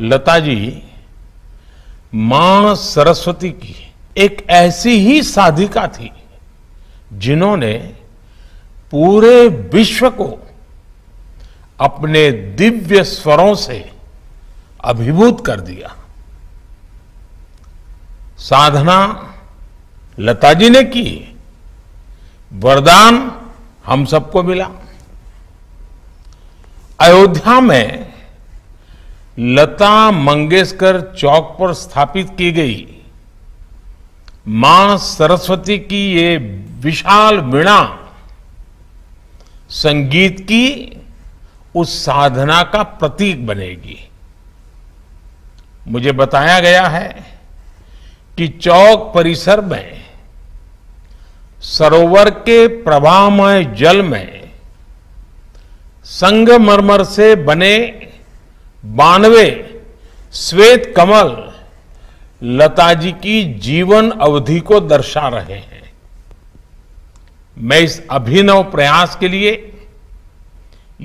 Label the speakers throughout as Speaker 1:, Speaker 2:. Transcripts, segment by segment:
Speaker 1: लता जी मां सरस्वती की एक ऐसी ही साधिका थी जिन्होंने पूरे विश्व को अपने दिव्य स्वरों से अभिभूत कर दिया साधना लता जी ने की वरदान हम सबको मिला अयोध्या में लता मंगेशकर चौक पर स्थापित की गई मां सरस्वती की ये विशाल वीणा संगीत की उस साधना का प्रतीक बनेगी मुझे बताया गया है कि चौक परिसर में सरोवर के प्रवाहमय जल में संगमरमर से बने बानवे श्वेत कमल लता जी की जीवन अवधि को दर्शा रहे हैं मैं इस अभिनव प्रयास के लिए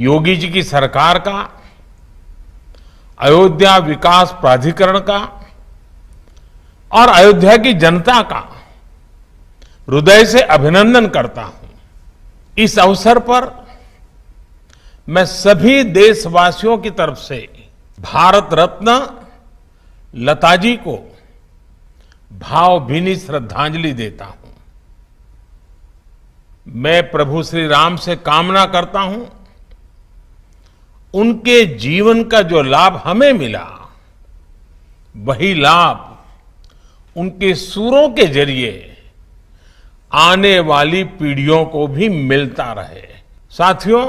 Speaker 1: योगी जी की सरकार का अयोध्या विकास प्राधिकरण का और अयोध्या की जनता का हृदय से अभिनंदन करता हूं इस अवसर पर मैं सभी देशवासियों की तरफ से भारत रत्न लताजी को भावभीनी श्रद्धांजलि देता हूं मैं प्रभु श्री राम से कामना करता हूं उनके जीवन का जो लाभ हमें मिला वही लाभ उनके सुरों के जरिए आने वाली पीढ़ियों को भी मिलता रहे साथियों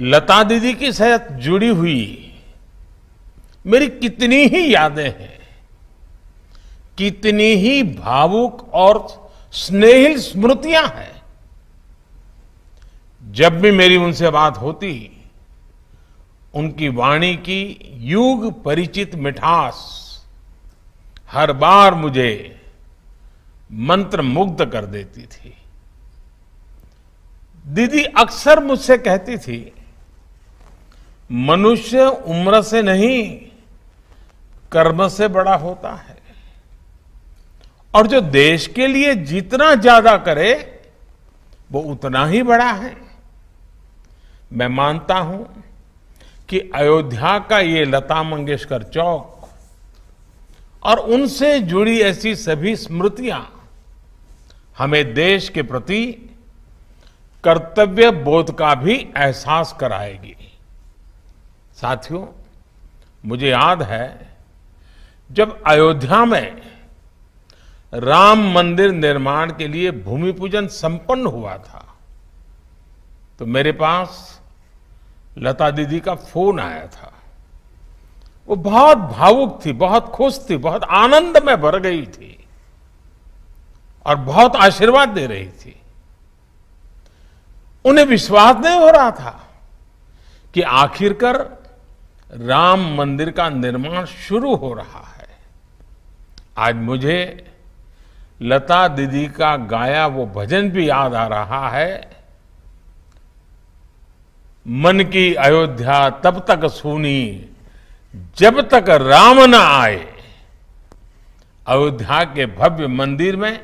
Speaker 1: लता दीदी के साथ जुड़ी हुई मेरी कितनी ही यादें हैं कितनी ही भावुक और स्नेहिल स्मृतियां हैं जब भी मेरी उनसे बात होती उनकी वाणी की युग परिचित मिठास हर बार मुझे मंत्र मुग्ध कर देती थी दीदी अक्सर मुझसे कहती थी मनुष्य उम्र से नहीं कर्म से बड़ा होता है और जो देश के लिए जितना ज्यादा करे वो उतना ही बड़ा है मैं मानता हूं कि अयोध्या का ये लता मंगेशकर चौक और उनसे जुड़ी ऐसी सभी स्मृतियां हमें देश के प्रति कर्तव्य बोध का भी एहसास कराएगी साथियों मुझे याद है जब अयोध्या में राम मंदिर निर्माण के लिए भूमि पूजन संपन्न हुआ था तो मेरे पास लता दीदी का फोन आया था वो बहुत भावुक थी बहुत खुश थी बहुत आनंद में भर गई थी और बहुत आशीर्वाद दे रही थी उन्हें विश्वास नहीं हो रहा था कि आखिरकार राम मंदिर का निर्माण शुरू हो रहा है आज मुझे लता दीदी का गाया वो भजन भी याद आ रहा है मन की अयोध्या तब तक सुनी जब तक राम न आए अयोध्या के भव्य मंदिर में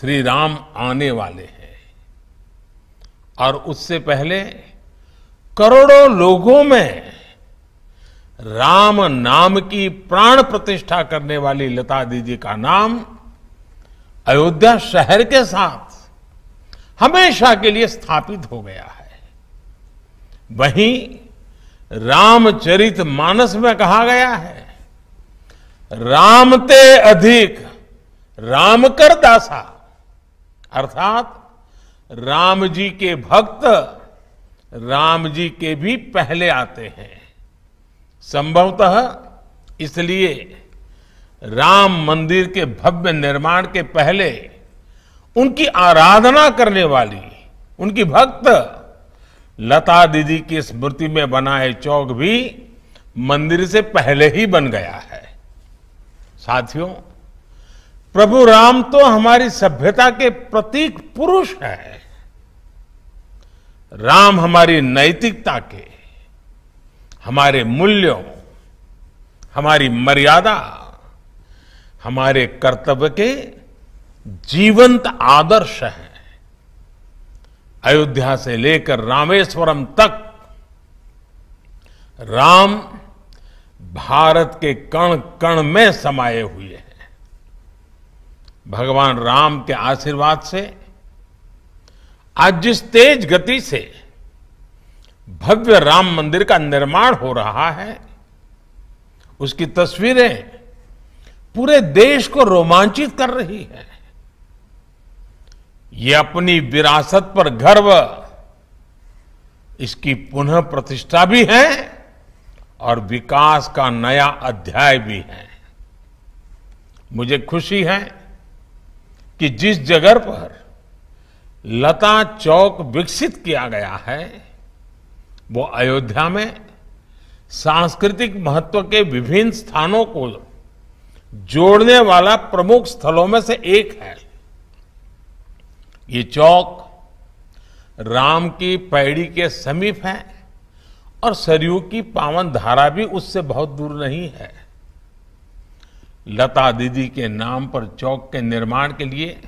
Speaker 1: श्री राम आने वाले हैं और उससे पहले करोड़ों लोगों में राम नाम की प्राण प्रतिष्ठा करने वाली लता दीदी का नाम अयोध्या शहर के साथ हमेशा के लिए स्थापित हो गया है वहीं रामचरित मानस में कहा गया है रामते अधिक राम कर दासा अर्थात राम जी के भक्त राम जी के भी पहले आते हैं संभवतः इसलिए राम मंदिर के भव्य निर्माण के पहले उनकी आराधना करने वाली उनकी भक्त लता दीदी की स्मृति में बनाए चौक भी मंदिर से पहले ही बन गया है साथियों प्रभु राम तो हमारी सभ्यता के प्रतीक पुरुष है राम हमारी नैतिकता के हमारे मूल्यों हमारी मर्यादा हमारे कर्तव्य के जीवंत आदर्श हैं अयोध्या से लेकर रामेश्वरम तक राम भारत के कण कण में समाये हुए हैं भगवान राम के आशीर्वाद से आज जिस तेज गति से भव्य राम मंदिर का निर्माण हो रहा है उसकी तस्वीरें पूरे देश को रोमांचित कर रही है ये अपनी विरासत पर गर्व इसकी पुनः प्रतिष्ठा भी है और विकास का नया अध्याय भी है मुझे खुशी है कि जिस जगह पर लता चौक विकसित किया गया है वो अयोध्या में सांस्कृतिक महत्व के विभिन्न स्थानों को जोड़ने वाला प्रमुख स्थलों में से एक है ये चौक राम की पैड़ी के समीप है और सरयू की पावन धारा भी उससे बहुत दूर नहीं है लता दीदी के नाम पर चौक के निर्माण के लिए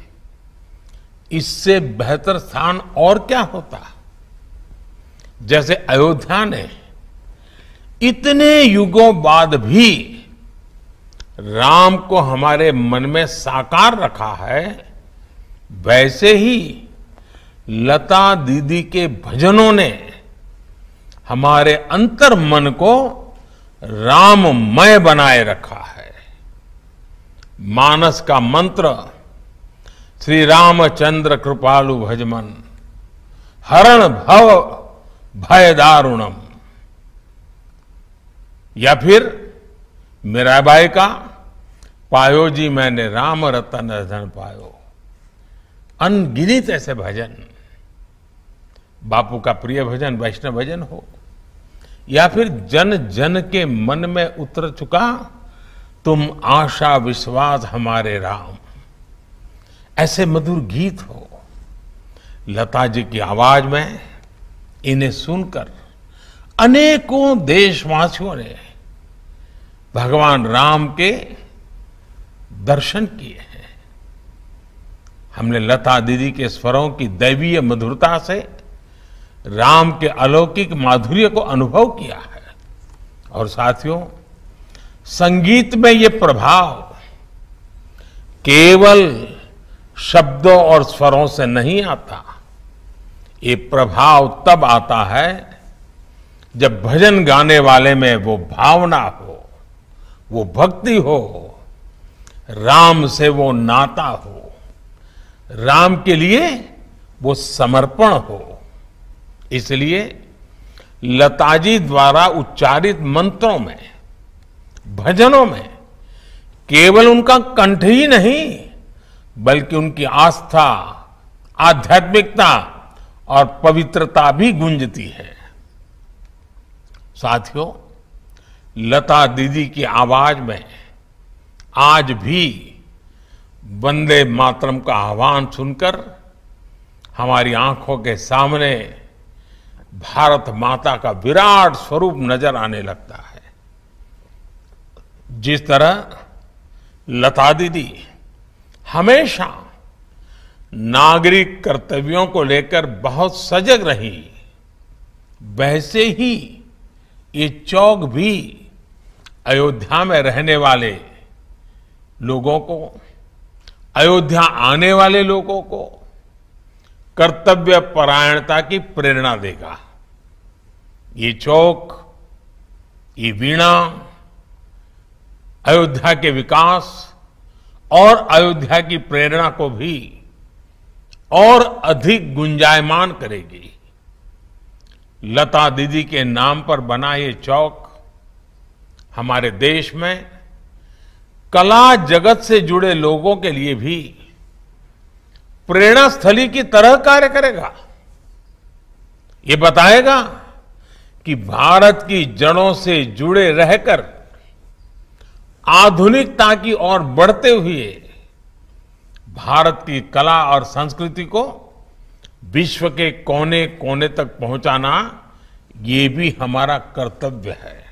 Speaker 1: इससे बेहतर स्थान और क्या होता जैसे अयोध्या ने इतने युगों बाद भी राम को हमारे मन में साकार रखा है वैसे ही लता दीदी के भजनों ने हमारे अंतर मन को राममय बनाए रखा है मानस का मंत्र श्री रामचंद्र कृपालु भजमन हरण भव भय दारुणम या फिर मीराबाई का पायो जी मैंने राम रतन धन पायो अनगिनित ऐसे भजन बापू का प्रिय भजन वैष्णव भजन हो या फिर जन जन के मन में उतर चुका तुम आशा विश्वास हमारे राम ऐसे मधुर गीत हो लता जी की आवाज में इन्हें सुनकर अनेकों देशवासियों ने भगवान राम के दर्शन किए हैं हमने लता दीदी के स्वरों की दैवीय मधुरता से राम के अलौकिक माधुर्य को अनुभव किया है और साथियों संगीत में ये प्रभाव केवल शब्दों और स्वरों से नहीं आता ये प्रभाव तब आता है जब भजन गाने वाले में वो भावना हो वो भक्ति हो राम से वो नाता हो राम के लिए वो समर्पण हो इसलिए लताजी द्वारा उच्चारित मंत्रों में भजनों में केवल उनका कंठ ही नहीं बल्कि उनकी आस्था आध्यात्मिकता और पवित्रता भी गूंजती है साथियों लता दीदी की आवाज में आज भी वंदे मातरम का आह्वान सुनकर हमारी आंखों के सामने भारत माता का विराट स्वरूप नजर आने लगता है जिस तरह लता दीदी हमेशा नागरिक कर्तव्यों को लेकर बहुत सजग रही वैसे ही ये चौक भी अयोध्या में रहने वाले लोगों को अयोध्या आने वाले लोगों को कर्तव्य परायणता की प्रेरणा देगा ये चौक ये वीणा अयोध्या के विकास और अयोध्या की प्रेरणा को भी और अधिक गुंजायमान करेगी लता दीदी के नाम पर बना ये चौक हमारे देश में कला जगत से जुड़े लोगों के लिए भी प्रेरणा स्थली की तरह कार्य करेगा ये बताएगा कि भारत की जड़ों से जुड़े रहकर आधुनिकता की ओर बढ़ते हुए भारत की कला और संस्कृति को विश्व के कोने कोने तक पहुंचाना ये भी हमारा कर्तव्य है